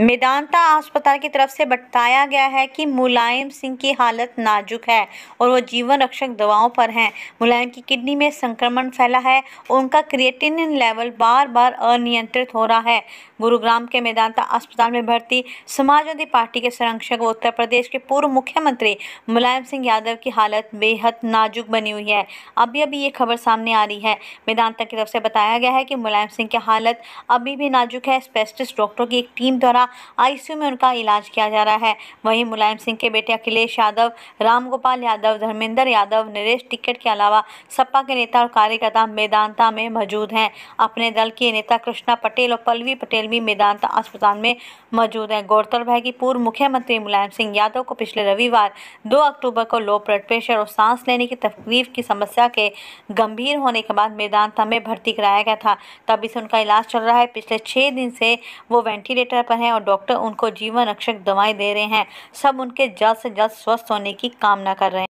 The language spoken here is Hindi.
मेदांता अस्पताल की तरफ से बताया गया है कि मुलायम सिंह की हालत नाजुक है और वो जीवन रक्षक दवाओं पर हैं मुलायम की किडनी में संक्रमण फैला है और उनका क्रिएटिनिन लेवल बार बार अनियंत्रित हो रहा है गुरुग्राम के मेदांता अस्पताल में भर्ती समाजवादी पार्टी के संरक्षक व उत्तर प्रदेश के पूर्व मुख्यमंत्री मुलायम सिंह यादव की हालत बेहद नाजुक बनी हुई है अभी अभी ये खबर सामने आ रही है मेदांता की तरफ से बताया गया है कि मुलायम सिंह की हालत अभी भी नाजुक है स्पेशलिस्ट डॉक्टरों की एक टीम द्वारा आईसीयू में उनका इलाज किया जा रहा है वहीं मुलायम सिंह के बेटे अखिलेश यादव रामगोपाल यादव धर्मेंद्र यादव नरेश टिकट के अलावा सपा के नेता और कार्यकर्ता मेदांता में मौजूद हैं अपने दल के नेता कृष्णा पटेल और पल्लवी पटेल भी मेदांता अस्पताल में मौजूद हैं गौरतलब है कि पूर्व मुख्यमंत्री मुलायम सिंह यादव को पिछले रविवार दो अक्टूबर को लो ब्लड प्रेशर और सांस लेने की तकलीफ की समस्या के गंभीर होने के बाद मेदांता में भर्ती कराया गया था तभी से उनका इलाज चल रहा है पिछले छह दिन से वो वेंटिलेटर पर हैं और डॉक्टर उनको जीवन रक्षक दवाएं दे रहे हैं सब उनके जल्द से जल्द स्वस्थ होने की कामना कर रहे हैं